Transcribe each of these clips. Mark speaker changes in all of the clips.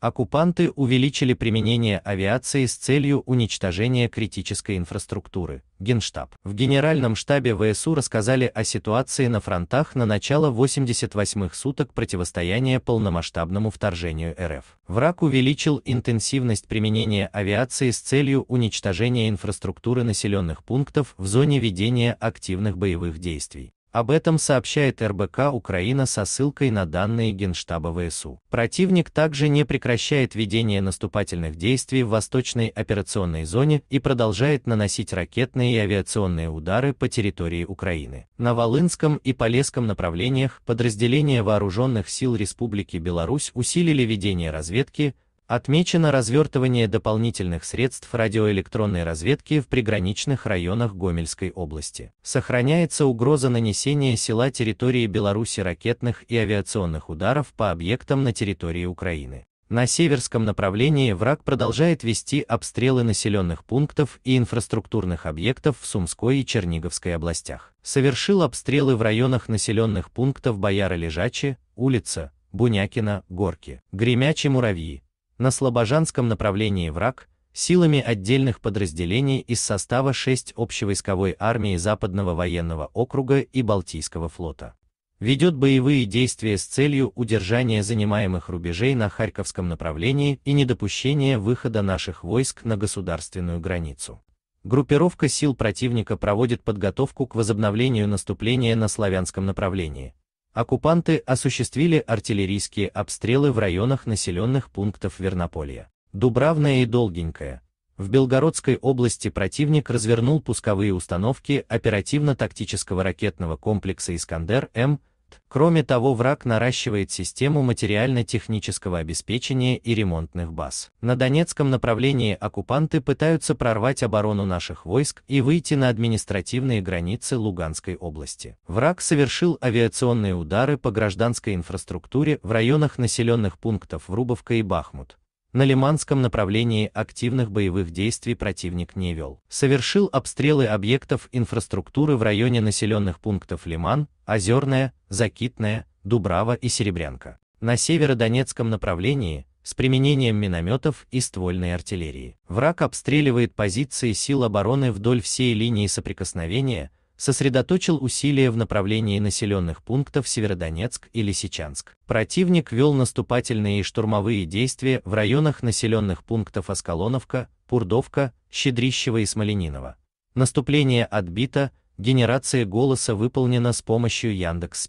Speaker 1: оккупанты увеличили применение авиации с целью уничтожения критической инфраструктуры. Генштаб. В Генеральном штабе ВСУ рассказали о ситуации на фронтах на начало 88-х суток противостояния полномасштабному вторжению РФ. Враг увеличил интенсивность применения авиации с целью уничтожения инфраструктуры населенных пунктов в зоне ведения активных боевых действий. Об этом сообщает РБК Украина со ссылкой на данные Генштаба ВСУ. Противник также не прекращает ведение наступательных действий в восточной операционной зоне и продолжает наносить ракетные и авиационные удары по территории Украины. На Волынском и Полесском направлениях подразделения вооруженных сил Республики Беларусь усилили ведение разведки, Отмечено развертывание дополнительных средств радиоэлектронной разведки в приграничных районах Гомельской области. Сохраняется угроза нанесения села территории Беларуси ракетных и авиационных ударов по объектам на территории Украины. На северском направлении враг продолжает вести обстрелы населенных пунктов и инфраструктурных объектов в Сумской и Черниговской областях. Совершил обстрелы в районах населенных пунктов Бояры-Лежачи, улица, Бунякина, Горки, Гремячие муравьи, на слобожанском направлении враг силами отдельных подразделений из состава 6 общевойсковой армии Западного военного округа и Балтийского флота. Ведет боевые действия с целью удержания занимаемых рубежей на Харьковском направлении и недопущения выхода наших войск на государственную границу. Группировка сил противника проводит подготовку к возобновлению наступления на славянском направлении, Оккупанты осуществили артиллерийские обстрелы в районах населенных пунктов Вернополья, Дубравная и Долгенькая. В Белгородской области противник развернул пусковые установки оперативно-тактического ракетного комплекса «Искандер-М», Кроме того, враг наращивает систему материально-технического обеспечения и ремонтных баз. На Донецком направлении оккупанты пытаются прорвать оборону наших войск и выйти на административные границы Луганской области. Враг совершил авиационные удары по гражданской инфраструктуре в районах населенных пунктов Врубовка и Бахмут на Лиманском направлении активных боевых действий противник не вел. Совершил обстрелы объектов инфраструктуры в районе населенных пунктов Лиман, Озерная, Закитная, Дубрава и Серебрянка. На северодонецком направлении с применением минометов и ствольной артиллерии. Враг обстреливает позиции сил обороны вдоль всей линии соприкосновения, сосредоточил усилия в направлении населенных пунктов Северодонецк и Лисичанск. Противник вел наступательные и штурмовые действия в районах населенных пунктов Осколоновка, Пурдовка, Щедрищево и Смоленинова. Наступление отбито, генерация голоса выполнена с помощью Яндекс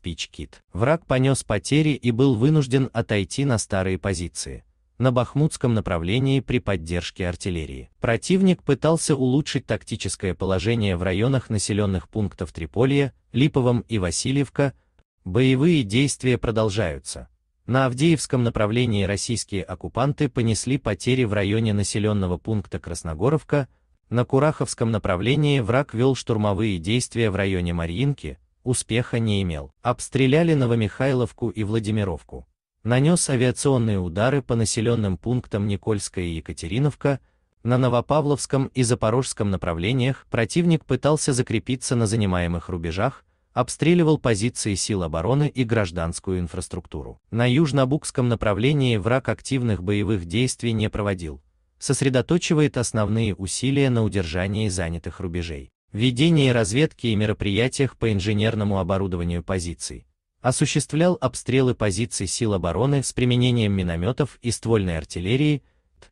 Speaker 1: Враг понес потери и был вынужден отойти на старые позиции на бахмутском направлении при поддержке артиллерии. Противник пытался улучшить тактическое положение в районах населенных пунктов Триполия, Липовом и Васильевка. Боевые действия продолжаются. На Авдеевском направлении российские оккупанты понесли потери в районе населенного пункта Красногоровка, на Кураховском направлении враг вел штурмовые действия в районе Мариинки, успеха не имел. Обстреляли Новомихайловку и Владимировку нанес авиационные удары по населенным пунктам Никольская и Екатериновка, на Новопавловском и Запорожском направлениях противник пытался закрепиться на занимаемых рубежах, обстреливал позиции сил обороны и гражданскую инфраструктуру. На южнобукском направлении враг активных боевых действий не проводил, сосредоточивает основные усилия на удержании занятых рубежей, ведении разведки и мероприятиях по инженерному оборудованию позиций, осуществлял обстрелы позиций сил обороны с применением минометов и ствольной артиллерии,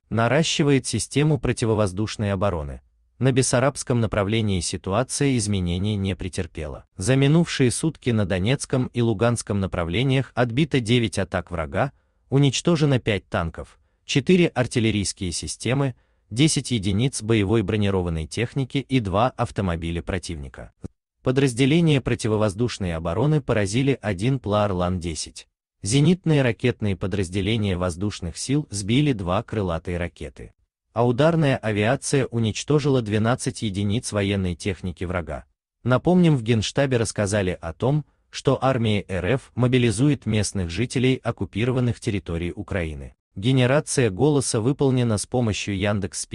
Speaker 1: наращивает систему противовоздушной обороны. На бессарабском направлении ситуация изменений не претерпела. За минувшие сутки на Донецком и Луганском направлениях отбито 9 атак врага, уничтожено 5 танков, 4 артиллерийские системы, 10 единиц боевой бронированной техники и 2 автомобиля противника. Подразделения противовоздушной обороны поразили один Плаорлан-10. Зенитные ракетные подразделения воздушных сил сбили два крылатые ракеты. А ударная авиация уничтожила 12 единиц военной техники врага. Напомним, в Генштабе рассказали о том, что армия РФ мобилизует местных жителей оккупированных территорий Украины. Генерация голоса выполнена с помощью Яндекс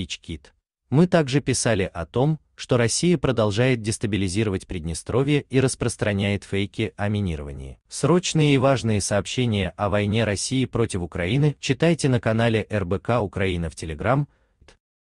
Speaker 1: Мы также писали о том, что Россия продолжает дестабилизировать Приднестровье и распространяет фейки о минировании. Срочные и важные сообщения о войне России против Украины читайте на канале РБК Украина в Телеграм,